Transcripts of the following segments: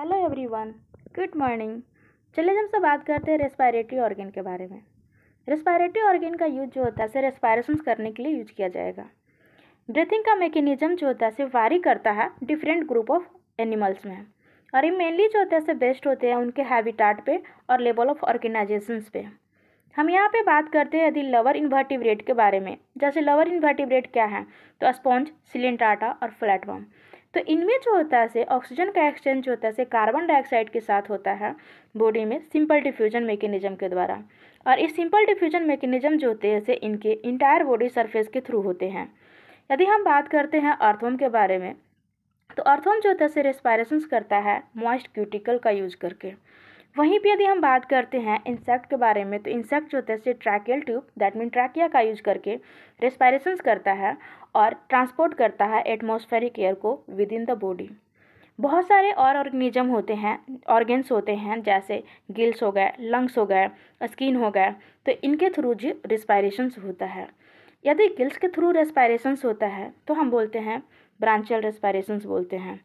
hello everyone good morning चलिए हम सब बात करते हैं रेस्पायरेटरी ऑर्गेन के बारे में रेस्पायरेटरी ऑर्गेन का यूज जो होता है से रेस्पायरेशन करने के लिए यूज किया जाएगा ब्रीथिंग का मैकेनिज्म जो होता है से वारी करता है डिफरेंट ग्रुप ऑफ एनिमल्स में और ये मेनली जो होता है से बेस्ट होते हैं उनके हैबिटाट पर और लेवल ऑफ ऑर्गेनाइजेशन पे हम यहाँ पे बात करते हैं यदि लवर इन्वर्टिब्रेट के बारे में जैसे लवर इन्वर्टिब्रेट क्या है तो स्पॉन्ज सिलेंटाटा और फ्लैटवर्म तो इनमें जो होता है ऑक्सीजन का एक्सचेंज जो होता है कार्बन डाइऑक्साइड के साथ होता है बॉडी में सिंपल डिफ्यूजन मैकेनिज्म के द्वारा और इस सिंपल डिफ्यूजन मैकेनिज्म जो होते हैं इनके इंटायर बॉडी सरफेस के थ्रू होते हैं यदि हम बात करते हैं अर्थोम के बारे में तो अर्थोम जो होता है रेस्पायरेशन करता है मॉइस्ट क्यूटिकल का यूज करके वहीं पे यदि हम बात करते हैं इंसेक्ट के बारे में तो इंसेक्ट जो होता है tracheal tube that mean trachea का यूज करके रेस्पायरेशंस करता है और ट्रांसपोर्ट करता है एटमोस्फेरिक एयर को विद इन द बॉडी बहुत सारे और ऑर्गेनिज्म होते हैं ऑर्गेन्स होते हैं जैसे गिल्स हो गए लंग्स हो गए स्किन हो गए तो इनके थ्रू जी रिस्पायरेशंस होता है यदि गिल्स के थ्रू रेस्पायरेशंस होता है तो हम बोलते हैं ब्रांचल रेस्पायरेशंस बोलते हैं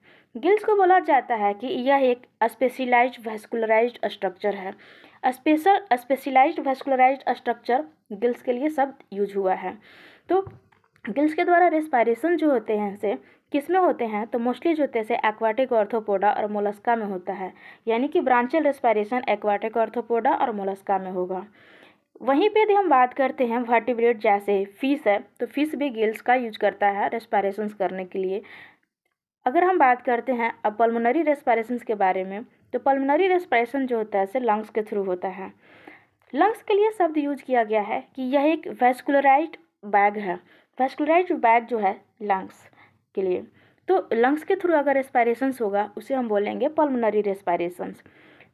गिल्स को बोला जाता है कि यह एक स्पेशलाइज्ड वेस्कुलराइज स्ट्रक्चर है special specialized vascularize structure gills के लिए शब्द यूज हुआ है तो गिल्स के द्वारा रेस्पायरेशन जो होते हैं से किस में होते हैं तो मोस्टली जो होते हैं एक्वाटिक ऑर्थोपोडा और मोलस्का में होता है यानी कि ब्रांचल रेस्पायरेशन एक्वाटिक ऑर्थोपोडा और मोलस्का में होगा वहीं पे यदि हम बात करते हैं वर्टिब्रेट जैसे फिश है तो फिश भी गिल्स का यूज करता है रेस्पायरेशन करने के लिए अगर हम बात करते हैं अब पल्मोनरी रेस्पायरेशन के बारे में तो पल्मोनरी रेस्पायरेशन जो होता है से लंग्स के थ्रू होता है लंग्स के लिए शब्द यूज किया गया है कि यह एक वेस्कुलराइट बैग है वेस्कुलराइट बैग जो है लंग्स के लिए तो लंग्स के थ्रू अगर रेस्पायरेशंस होगा उसे हम बोलेंगे पल्मोनरी रेस्पायरेशंस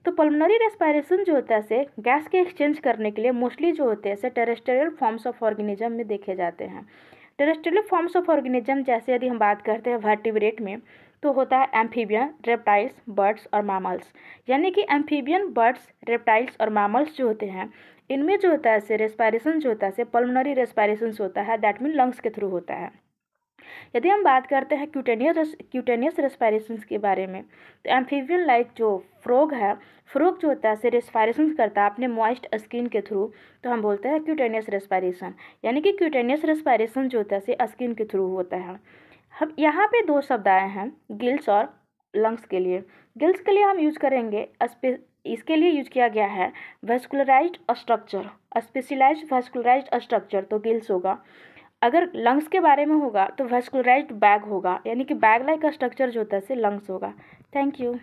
तो पल्मोनरी रेस्पायरेशन जो होता है से गैस के एक्सचेंज करने के लिए मोस्टली जो होते हैं से टेरेस्ट्रियल फॉर्म्स ऑफ ऑर्गेनिज्म में देखे जाते हैं टेरेस्ट्रियल फॉर्म्स ऑफ ऑर्गेनिज्म जैसे यदि हम बात करते हैं वर्टिब्रेट में तो होता है एम्फीबियन रेप्टाइल्स बर्ड्स और मामल्स यानी कि एम्फीबियन बर्ड्स रेप्टाइल्स और मामल्स जो होते हैं इनमें जो होता है से रेस्पायरेशन जो होता है से पल्मोनरी रेस्पायरेशन होता है दैट मीन लंग्स के थ्रू होता है यदि हम बात करते हैं क्यूटेनियस क्यूटेनियस रेस्पायरेशन के बारे में तो एम्फीवियन लाइक जो फ्रोग है फ्रोग जो होता है से रेस्पायरेशन करता है अपने मॉइस्ट स्किन के थ्रू तो हम बोलते हैं क्यूटेनियस रेस्पायरेशन यानी कि क्यूटेनियस रेस्पायरेशन जो होता है से स्किन के थ्रू होता है हम यहाँ पे दो शब्द आए हैं गिल्स और लंग्स के लिए गिल्स के लिए हम यूज करेंगे इसके लिए यूज किया गया है vascularize structure specialize vascularize structure तो गिल्स होगा अगर लंग्स के बारे में होगा तो वेस्कुलराइज बैग होगा यानी कि बैग लाइक स्ट्रक्चर जो होता है लंग्स होगा थैंक यू